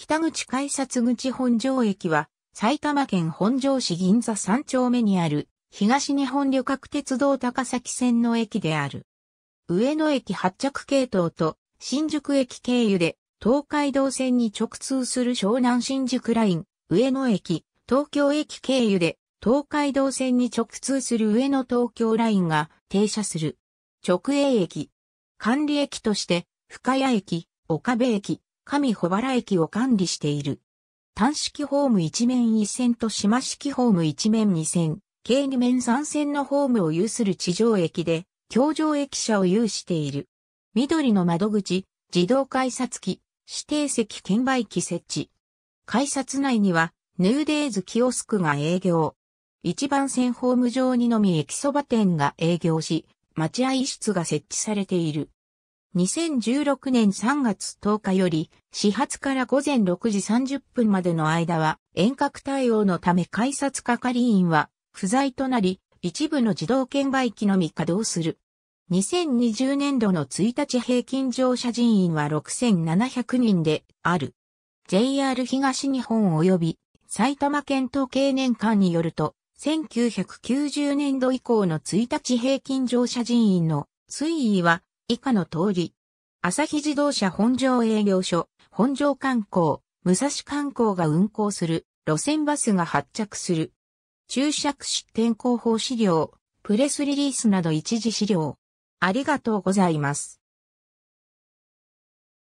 北口改札口本庄駅は、埼玉県本庄市銀座3丁目にある、東日本旅客鉄道高崎線の駅である。上野駅発着系統と、新宿駅経由で、東海道線に直通する湘南新宿ライン、上野駅、東京駅経由で、東海道線に直通する上野東京ラインが停車する。直営駅。管理駅として、深谷駅、岡部駅、上小原駅を管理している。単式ホーム一面一線と島式ホーム一面二線、計二面三線のホームを有する地上駅で、橋上駅舎を有している。緑の窓口、自動改札機、指定席券売機設置。改札内には、ヌーデーズキオスクが営業。一番線ホーム上にのみ駅そば店が営業し、待合室が設置されている。2016年3月10日より、始発から午前6時30分までの間は、遠隔対応のため改札係員は不在となり、一部の自動券売機のみ稼働する。2020年度の1日平均乗車人員は6700人である。JR 東日本及び埼玉県統計年間によると、1990年度以降の1日平均乗車人員の推移は以下の通り、朝日自動車本庄営業所、本庄観光、武蔵観光が運行する路線バスが発着する。注釈出展広報資料、プレスリリースなど一時資料。ありがとうございます。